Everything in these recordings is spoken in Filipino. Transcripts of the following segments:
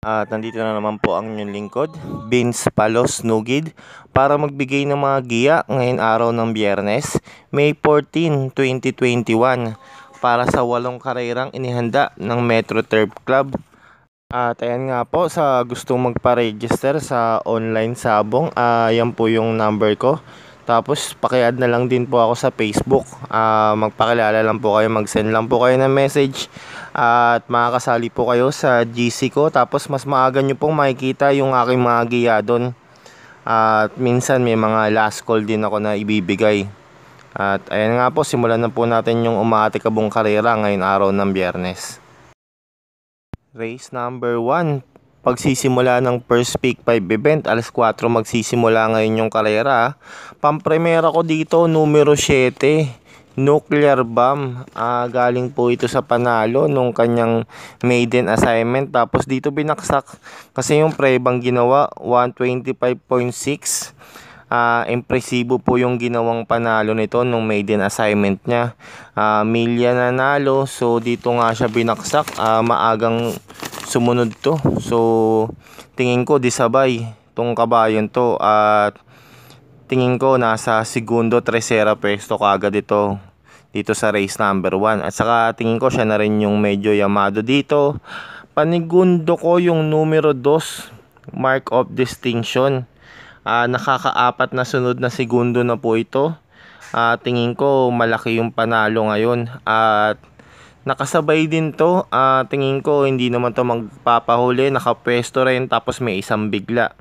At nandito na naman po ang inyong lingkod, Vince Palos Nugid, para magbigay ng mga giya ngayong araw ng biyernes, May 14, 2021, para sa walong karerang inihanda ng Metro Turf Club. At ayan nga po, sa gustong magpa-register sa online sabong, uh, yan po yung number ko. Tapos, paki-add na lang din po ako sa Facebook. Uh, magpakilala lang po kayo, mag-send lang po kayo ng message. at makakasali po kayo sa GC ko. Tapos, mas maaga nyo pong makikita yung aking mga giya doon. at minsan, may mga last call din ako na ibibigay. At ayan nga po, simulan na po natin yung umaatikabong karera ngayong araw ng biyernes. Race number 1, pagsisimula ng first peak 5 event. Alas 4 magsisimula ngayon yung karera. Pampremera ko dito, numero 7. Nuclear Bomb. Uh, galing po ito sa panalo nung kanyang maiden assignment. Tapos dito binaksak kasi yung prebang ginawa 125.6. Uh, ah, impresibo po yung ginawang panalo nito nung maiden assignment niya. Uh, milya na so dito nga siya binaksak. Uh, maagang sumunod to. So, tingin ko disabay tong kabayon to at tingin ko nasa segundo, tresera pwesto kagad dito dito sa race number 1. At saka tingin ko siya na rin yung medyo yamado dito. Panigundo ko yung numero 2, mark of distinction. Uh, nakakaapat na sunod na segundo na po ito. Uh, tingin ko malaki yung panalo ngayon at Nakasabay din to, uh, tingin ko hindi naman to magpapahuli, nakapwesto rin tapos may isang bigla.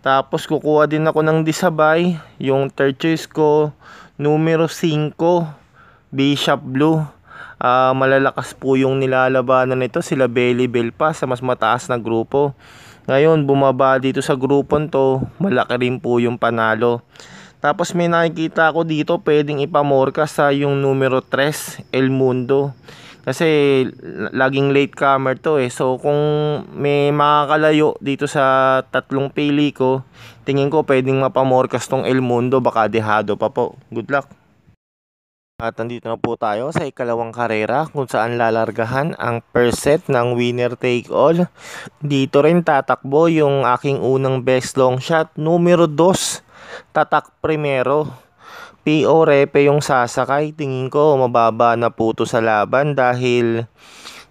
Tapos kukuha din ako ng disabay, yung third choice ko, numero 5, Bishop Blue. Uh, malalakas po yung nilalabanan nito sila Belly Bell pa sa mas mataas na grupo. Ngayon bumaba dito sa grupo to, malaki rin po yung panalo. Tapos may nakikita ako dito pwedeng ipamorka sa yung numero 3, El Mundo. Kasi laging late comer to eh. So kung may makakalayo dito sa tatlong pili ko, tingin ko pwedeng mapamorkas tong El Mundo baka dehado pa po. Good luck. At nandito na po tayo sa ikalawang karera kung saan lalargahan ang first set ng winner take all. Dito rin tatakbo yung aking unang best long shot numero 2. Tatak primero. PO Repe yung sasakay. Tingin ko mababa na po to sa laban dahil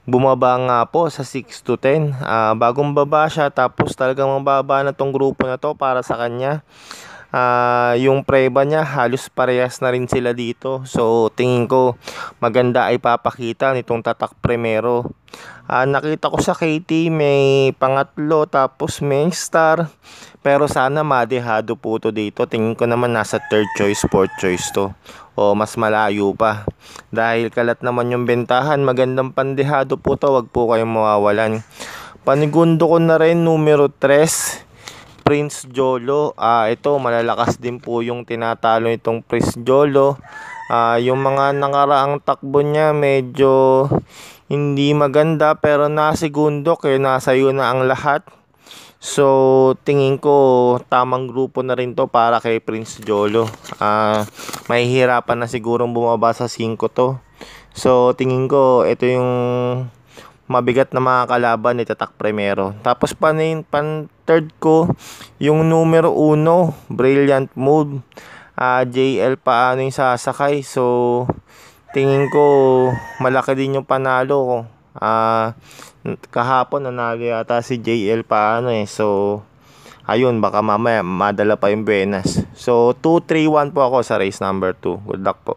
bumaba nga po sa 6 to 10. Uh, ah, bagong baba siya tapos talagang mababa na tong grupo na to para sa kanya uh, yung preba niya halos parehas na rin sila dito. So tingin ko maganda ay papakita nitong tatak primero. Uh, nakita ko sa KT may pangatlo tapos main star. Pero sana madehado po to dito. Tingin ko naman nasa third choice, fourth choice to. O mas malayo pa. Dahil kalat naman yung bentahan, magandang pandehado po to. Wag po kayong mawawalan. Panigundo ko na rin numero 3 Prince Jolo. Uh, ito, malalakas din po yung tinatalo itong Prince Jolo. Uh, yung mga nakaraang takbo niya medyo hindi maganda pero nasigundok eh. Nasa iyo na ang lahat. So, tingin ko tamang grupo na rin to para kay Prince Jolo. Uh, mahihirapan na siguro bumaba sa 5 to. So, tingin ko ito yung mabigat na mga kalaban ni Tatak Primero. Tapos pan, pan third ko, yung numero uno, Brilliant Mood. Uh, ah, JL paano yung sasakay. So, tingin ko malaki din yung panalo ko. Uh, kahapon nanalo yata si JL paano eh. So, ayun, baka mamaya madala pa yung Venus. So, 2-3-1 po ako sa race number 2. Good luck po.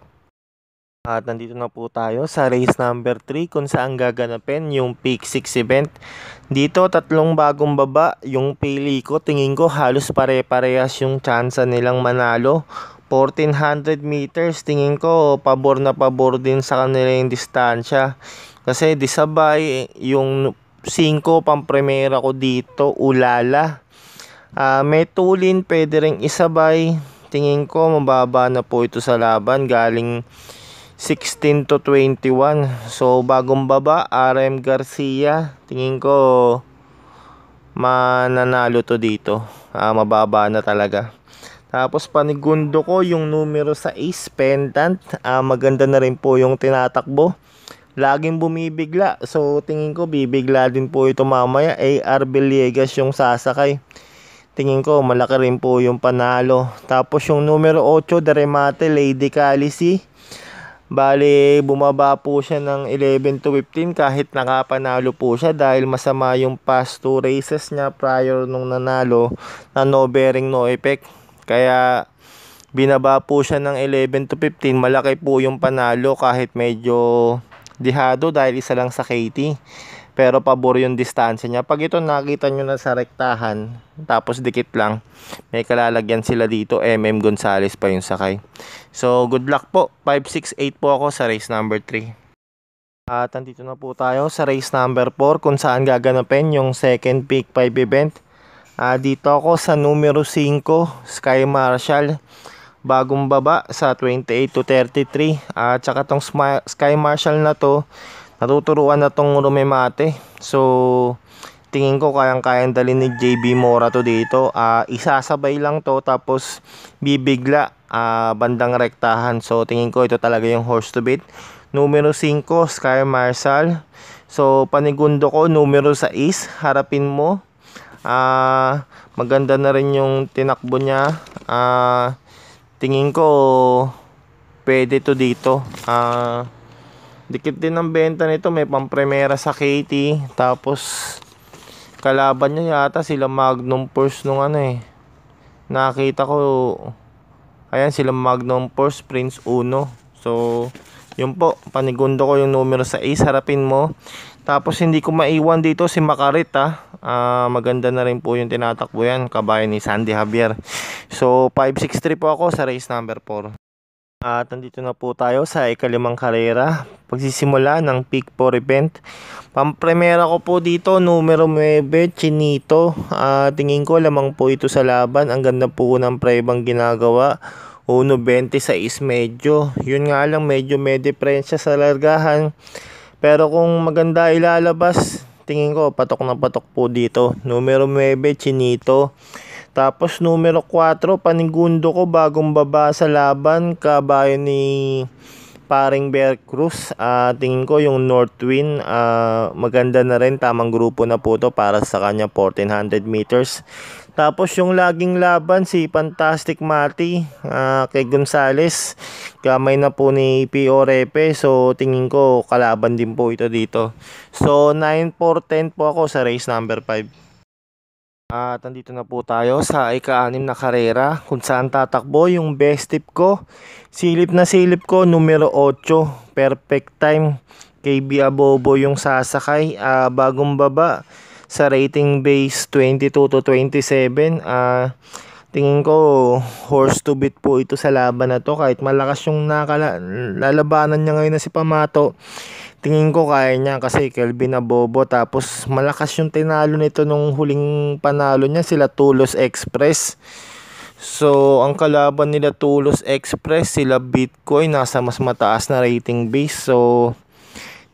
At nandito na po tayo sa race number 3 kung saan gaganapin yung Peak 6 event. Dito tatlong bagong baba yung pili ko. Tingin ko halos pare-parehas yung tsansa nilang manalo. 1400 meters tingin ko pabor na pabor din sa kanila yung distansya. Kasi disabay yung 5 pampremera ko dito ulala. Uh, may tulin pwede rin isabay. Tingin ko mababa na po ito sa laban galing 16 to 21 so bagong baba RM Garcia tingin ko mananalo to dito ah, mababa na talaga tapos panigundo ko yung numero sa Ace Pendant ah, maganda na rin po yung tinatakbo laging bumibigla so tingin ko bibigla din po ito mamaya AR Villegas yung sasakay tingin ko malaki rin po yung panalo tapos yung numero 8 Daremate Lady Calisi Bali, bumaba po siya ng 11 to 15 kahit nakapanalo po siya dahil masama yung past two races niya prior nung nanalo na no bearing, no effect. Kaya binaba po siya ng 11 to 15. Malaki po yung panalo kahit medyo dihado dahil isa lang sa Katie pero pabor yung distansya niya. Pag ito nakita nyo na sa rektahan, tapos dikit lang, may kalalagyan sila dito, MM Gonzales pa yung sakay. So, good luck po. 568 po ako sa race number 3. At andito na po tayo sa race number 4 kung saan gaganapin yung second peak 5 event. Uh, dito ako sa numero 5, Sky Marshall. Bagong baba sa 28 to 33. At uh, saka tong Sky Marshall na to, natuturuan na tong Rumemate. So, tingin ko kayang-kayang dalhin ni JB Mora to dito. Uh, isasabay lang to tapos bibigla uh, bandang rektahan. So, tingin ko ito talaga yung horse to beat. Numero 5, Sky Marshall. So, panigundo ko, numero 6, harapin mo. Uh, maganda na rin yung tinakbo niya. Uh, tingin ko, pwede to dito. Ah... Uh, Dikit din ang benta nito. May pampremera sa Katie. Tapos, kalaban niya yata sila Magnum Force nung ano eh. Nakita ko, ayan sila Magnum Force Prince 1 So, yun po, panigundo ko yung numero sa Ace, harapin mo. Tapos hindi ko maiwan dito si Makarit ah Uh, maganda na rin po yung tinatakbo yan, kabayan ni Sandy Javier. So 563 po ako sa race number 4. At nandito na po tayo sa ikalimang karera. Pagsisimula ng peak 4 event. Pampremera ko po dito, numero 9, Chinito. Uh, tingin ko lamang po ito sa laban. Ang ganda po ng prebang ginagawa. 1.20 sa is medyo. Yun nga lang, medyo may diferensya sa largahan. Pero kung maganda ilalabas, tingin ko patok na patok po dito. Numero 9, Chinito tapos numero 4, panigundo ko bagong baba sa laban kabayo ni paring Bear Cruz. Uh, tingin ko yung Northwind Wind uh, ah, maganda na rin. Tamang grupo na po to para sa kanya 1400 meters. Tapos yung laging laban si Fantastic Mati uh, kay Gonzales. Kamay na po ni P.O. Repe. So tingin ko kalaban din po ito dito. So 9 4 10 po ako sa race number 5. At andito na po tayo sa ika-anim na karera kung saan tatakbo yung best tip ko. Silip na silip ko numero 8. Perfect time. KB Abobo yung sasakay. Uh, bagong baba sa rating base 22 to 27. Uh, ah, tingin ko horse to beat po ito sa laban na to. Kahit malakas yung nakala, lalabanan niya ngayon na si Pamato Tingin ko kaya niya kasi Kelvin na bobo tapos malakas yung tinalo nito nung huling panalo niya sila Tulos Express. So, ang kalaban nila Tulos Express, sila Bitcoin nasa mas mataas na rating base. So,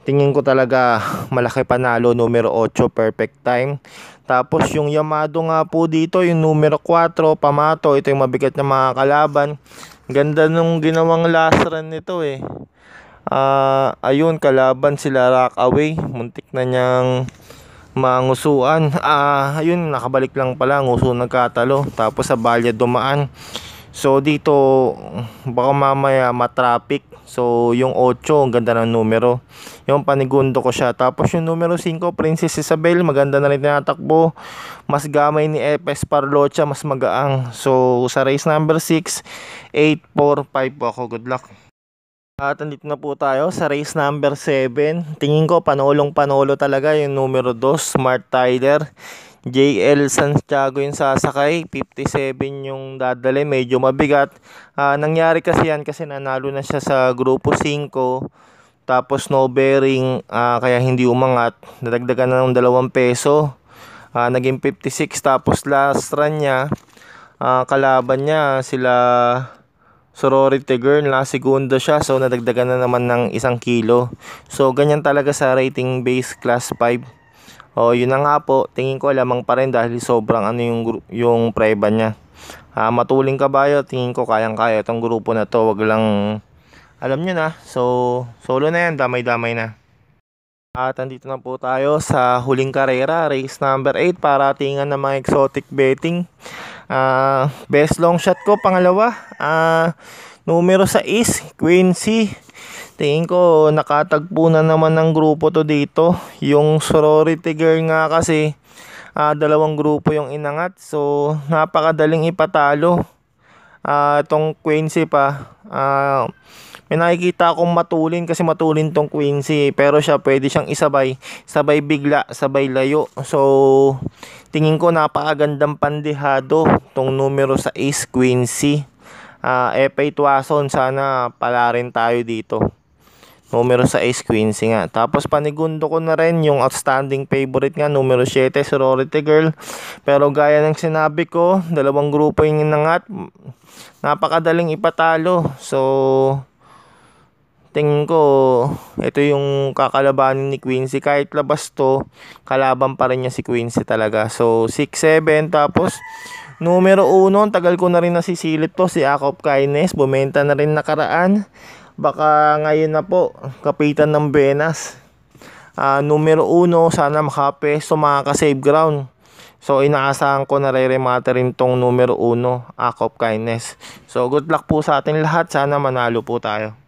tingin ko talaga malaki panalo numero 8 perfect time. Tapos yung Yamado nga po dito, yung numero 4, Pamato, ito yung mabigat na mga kalaban. Ganda nung ginawang last run nito eh uh, ayun kalaban sila Rockaway muntik na niyang mangusuan ah uh, ayun nakabalik lang pala nguso nagkatalo tapos sa balya dumaan so dito baka mamaya matraffic so yung 8 ang ganda ng numero yung panigundo ko siya tapos yung numero 5 Princess Isabel maganda na rin tinatakbo mas gamay ni FS Parlocha mas magaang so sa race number 6 845 ako good luck at andito na po tayo sa race number 7. Tingin ko panulong panolo talaga yung numero 2, Smart Tyler. JL Santiago yung sasakay, 57 yung dadali, medyo mabigat. Uh, nangyari kasi yan kasi nanalo na siya sa grupo 5, tapos no bearing, uh, kaya hindi umangat. Nadagdagan na ng 2 peso, uh, naging 56, tapos last run niya, uh, kalaban niya sila sorority girl, na segundo siya. So, nadagdagan na naman ng isang kilo. So, ganyan talaga sa rating base class 5. O, yun na nga po. Tingin ko lamang pa rin dahil sobrang ano yung, yung preba niya. Uh, matuling kabayo, tingin ko kayang-kaya itong grupo na to. Wag lang, alam nyo na. So, solo na yan, damay-damay na. At andito na po tayo sa huling karera, race number 8 para tingan ng mga exotic betting. Uh, best long shot ko, pangalawa. Uh, numero 6, Quincy. Tingin ko, nakatagpo na naman ng grupo to dito. Yung sorority girl nga kasi, uh, dalawang grupo yung inangat. So, napakadaling ipatalo. Uh, itong Quincy pa. Uh, may nakikita akong matulin kasi matulin tong Quincy. Pero siya pwede siyang isabay. Sabay bigla, sabay layo. So, tingin ko napakagandang pandehado tong numero sa Ace Quincy. Uh, ah, Epe Tuason, sana pala rin tayo dito. Numero sa Ace Quincy nga. Tapos panigundo ko na rin yung outstanding favorite nga, numero 7, Sorority Girl. Pero gaya ng sinabi ko, dalawang grupo yung inangat. Napakadaling ipatalo. So, tingin ko ito yung kakalaban ni Quincy kahit labas to kalaban pa rin niya si Quincy talaga so 6-7 tapos numero 1 tagal ko na rin nasisilip to si Akop Kindness bumenta na rin nakaraan baka ngayon na po kapitan ng Benas uh, numero 1 sana makape so makaka-save ground So inaasahan ko na re-remate rin tong numero 1 Akop Kindness So good luck po sa atin lahat Sana manalo po tayo